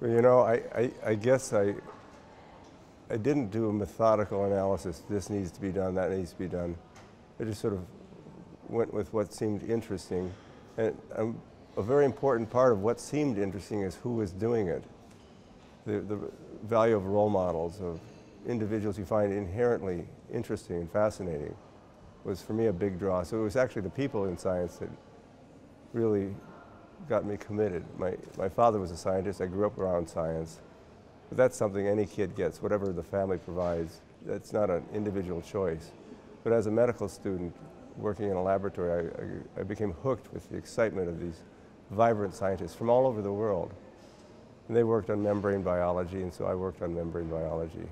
Well, you know, I, I, I, guess I, I didn't do a methodical analysis. This needs to be done, that needs to be done. I just sort of went with what seemed interesting. And um, a very important part of what seemed interesting is who was doing it. The, the value of role models, of individuals you find inherently interesting and fascinating was for me a big draw. So it was actually the people in science that really got me committed. My, my father was a scientist. I grew up around science. But that's something any kid gets, whatever the family provides. That's not an individual choice. But as a medical student working in a laboratory, I, I, I became hooked with the excitement of these vibrant scientists from all over the world. And they worked on membrane biology, and so I worked on membrane biology.